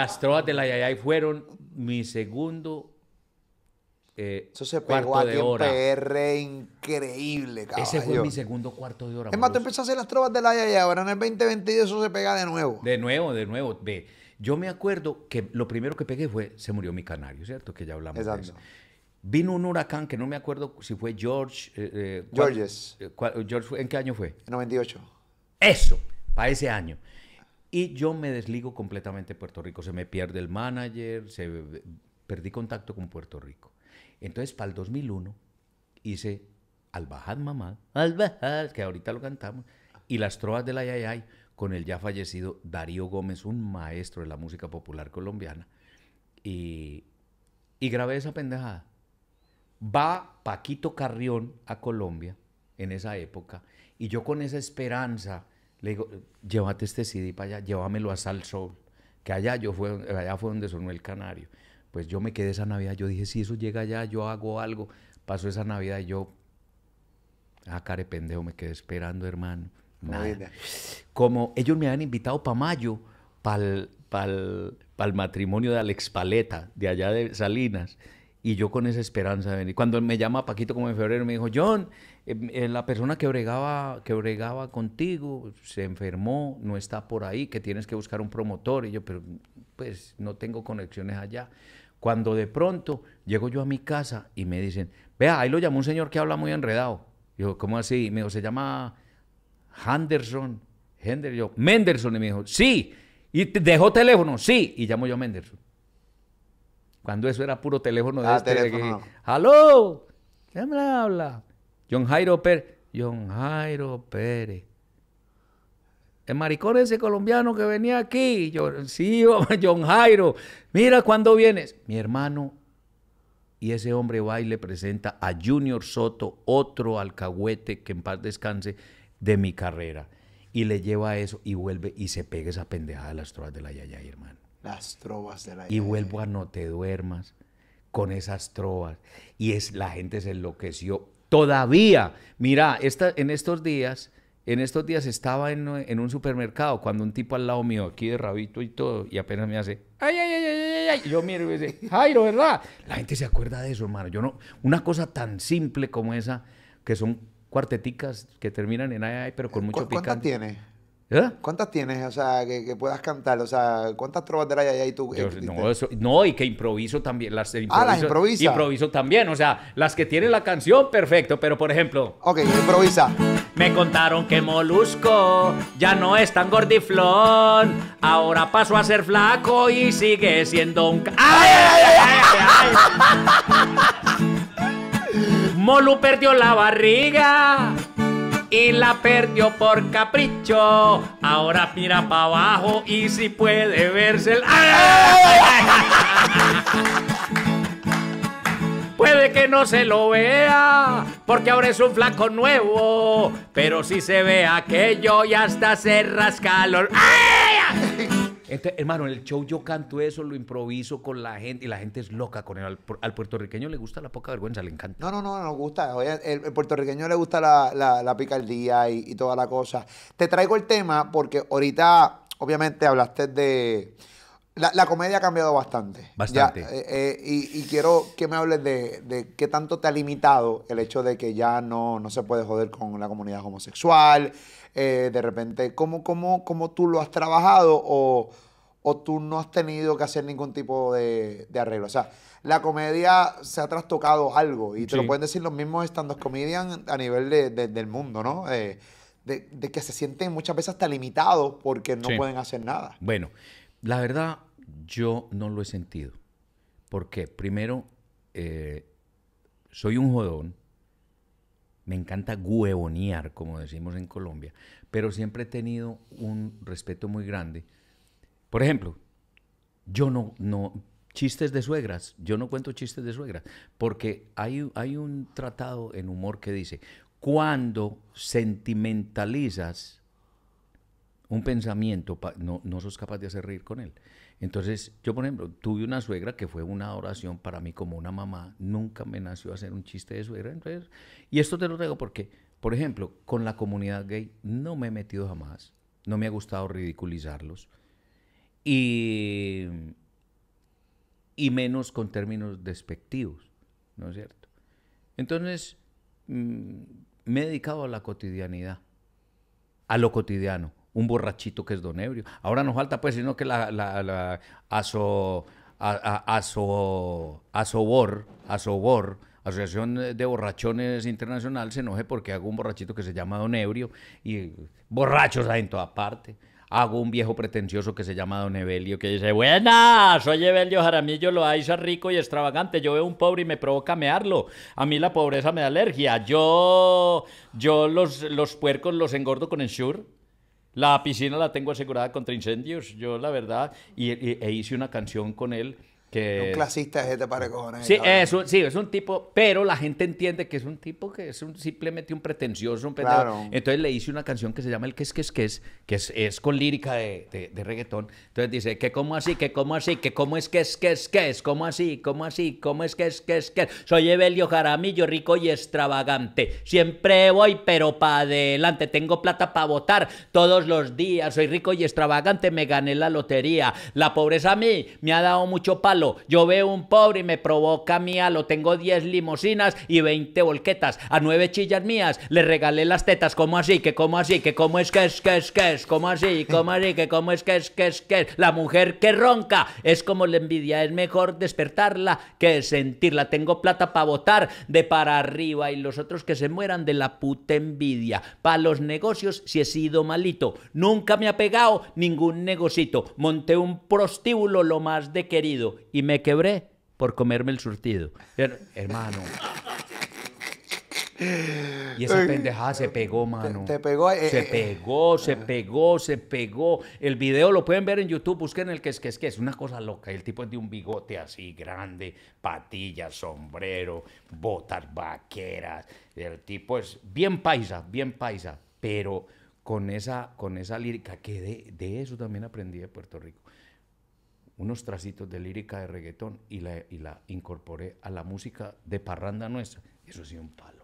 Las trovas de la Yayay fueron mi segundo. Eh, Eso se pegó aquí en PR increíble, caballo. Ese fue mi segundo cuarto de hora. Es más, tú empezaste a hacer las trovas de la Yaya, ahora en el 2022 eso se pega de nuevo. De nuevo, de nuevo. Ve, yo me acuerdo que lo primero que pegué fue, se murió mi canario, ¿cierto? Que ya hablamos de eso. Vino un huracán que no me acuerdo si fue George. Eh, eh, eh, George. Georges. ¿En qué año fue? En 98. Eso, para ese año. Y yo me desligo completamente de Puerto Rico. Se me pierde el manager, se, perdí contacto con Puerto Rico. Entonces, para el 2001, hice Al Bajad Mamá, Al Bajad, que ahorita lo cantamos, y Las Trovas de la Yayay con el ya fallecido Darío Gómez, un maestro de la música popular colombiana. Y, y grabé esa pendejada. Va Paquito Carrión a Colombia en esa época, y yo con esa esperanza le digo, llévate este CD para allá, llévamelo a Sal Soul, que allá, yo fue, allá fue donde sonó el canario. Pues yo me quedé esa Navidad, yo dije, si eso llega allá, yo hago algo. Pasó esa Navidad y yo, ah, care pendejo, me quedé esperando, hermano. Como ellos me han invitado para mayo, para pa el matrimonio de Alex Paleta, de allá de Salinas. Y yo con esa esperanza de venir. Cuando me llama Paquito como en febrero, me dijo, John, eh, eh, la persona que bregaba, que contigo se enfermó, no está por ahí, que tienes que buscar un promotor. Y yo, pero pues no tengo conexiones allá. Cuando de pronto llego yo a mi casa y me dicen, vea, ahí lo llamó un señor que habla muy enredado. Y yo, ¿cómo así? Y me dijo, se llama Henderson. Henderson. Yo, Menderson. Y me dijo, sí. Y dejó teléfono, sí. Y llamo yo a Menderson. Cuando eso era puro teléfono de ah, este. ¿Quién me habla? John Jairo Pérez. John Jairo Pérez. El maricón ese colombiano que venía aquí. Yo, sí, John Jairo. Mira cuándo vienes. Mi hermano. Y ese hombre va y le presenta a Junior Soto, otro alcahuete que en paz descanse de mi carrera. Y le lleva eso y vuelve y se pega esa pendejada de las troas de la Yaya, hermano. Las trovas de la Y vuelvo a No te duermas con esas trovas. Y es, la gente se enloqueció. Todavía, mira, esta, en estos días, en estos días estaba en, en, un supermercado cuando un tipo al lado mío, aquí de rabito y todo, y apenas me hace, ay, ay, ay, ay, ay, yo miro y dice, Jairo, ¿verdad? La gente se acuerda de eso, hermano. Yo no, una cosa tan simple como esa, que son cuarteticas que terminan en ay, ay, pero con eh, mucho picante. tiene? ¿Eh? ¿Cuántas tienes, o sea, que, puedas cantar? O sea, ¿cuántas trovas de la tú? no, no, y que improviso también. ah, las improviso. Improviso también, o sea, las que tienen la canción, perfecto, pero por ejemplo... Ok, improvisa. Me contaron que Molusco ya no es tan gordiflón, ahora pasó a ser flaco y sigue siendo un... ¡Ay, ay, ay, ay Molu perdió la barriga y la perdió por capricho. Ahora mira para abajo y si puede verse el... Puede que no se lo vea, porque ahora es un flaco nuevo. Pero si se ve aquello y hasta se rasca ¡Ay! hermano, en el show yo canto eso, lo improviso con la gente y la gente es loca con él. Al, puertorriqueño le gusta la poca vergüenza, le encanta. No, no, no, le gusta. el, puertorriqueño le gusta la, la, la picardía y toda la cosa. Te traigo el tema porque ahorita, obviamente, hablaste de la, comedia ha cambiado bastante. Bastante. Eh, eh, y, quiero que me hables de, de, qué tanto te ha limitado el hecho de que ya no, no se puede joder con la comunidad homosexual. Eh, de repente, ¿cómo, cómo, ¿cómo tú lo has trabajado o, tú no has tenido que hacer ningún tipo de, arreglo? O sea, la comedia se ha trastocado algo y te lo pueden decir los mismos stand-up comedians a nivel de, del mundo, ¿no? de, que se sienten muchas veces hasta limitados porque no pueden hacer nada. Bueno, la verdad yo no lo he sentido. porque Primero, eh, soy un jodón. Me encanta huevonear, como decimos en Colombia. Pero siempre he tenido un respeto muy grande. Por ejemplo, yo no, chistes de suegras. Yo no cuento chistes de suegras. Porque hay, un tratado en humor que dice, cuando sentimentalizas un pensamiento, no, no sos capaz de hacer reír con él. Entonces, yo, por ejemplo, tuve una suegra que fue una oración para mí como una mamá. Nunca me nació hacer un chiste de suegra. y esto te lo digo porque, por ejemplo, con la comunidad gay no me he metido jamás. No me ha gustado ridiculizarlos. Y, y menos con términos despectivos, ¿no es cierto? Entonces, mm, me he dedicado a la cotidianidad, a lo cotidiano un borrachito que es don ebrio. Ahora no falta, pues, sino que la, la, aso, a, a, aso, asobor, Asociación de Borrachones Internacional se enoje porque hago un borrachito que se llama Don Ebrio y borrachos hay en toda parte. Hago un viejo pretencioso que se llama Don Evelio que dice, buena, soy Evelio Jaramillo Loaiza, rico y extravagante. Yo veo un pobre y me provoca mearlo. A mí la pobreza me da alergia. Yo, yo los, los puercos los engordo con el shure. La piscina la tengo asegurada contra incendios, yo la verdad, y, e hice una canción con él un clasista este de este para Sí, sí, es un tipo, pero la gente entiende que es un tipo que es simplemente un pretencioso, Entonces le hice una canción que se llama El que es que es que es, que es, con lírica de, reggaetón. Entonces dice, que como así, que cómo así, que cómo es que es que es que es, como así, como así, cómo es que es que es que Soy Evelio Jaramillo, rico y extravagante. Siempre voy, pero para adelante. Tengo plata para votar todos los días. Soy rico y extravagante, me gané la lotería. La pobreza a mí me ha dado mucho palo yo veo un pobre y me provoca mi halo. Tengo 10 limosinas y 20 bolquetas A nueve chillas mías le regalé las tetas. ¿Cómo así? ¿Que cómo así? ¿Que cómo es que es que es que es? ¿Cómo así? ¿Cómo así? ¿Que cómo es que es que es que es? La mujer que ronca es como la envidia. Es mejor despertarla que sentirla. Tengo plata para votar de para arriba y los otros que se mueran de la puta envidia. Para los negocios si he sido malito. Nunca me ha pegado ningún negocito. Monté un prostíbulo lo más de querido y me quebré por comerme el surtido. Hermano. Y esa pendejada se pegó, mano. Te, pegó. Eh, se eh, pegó, se eh. pegó, se pegó. El video lo pueden ver en YouTube. Busquen el que es que es que es una cosa loca. El tipo es de un bigote así grande, patillas, sombrero, botas vaqueras. El tipo es bien paisa, bien paisa. Pero con esa, con esa lírica que de, de eso también aprendí de Puerto Rico unos tracitos de lírica de reggaetón y la, y la incorporé a la música de parranda nuestra. Eso sí un palo.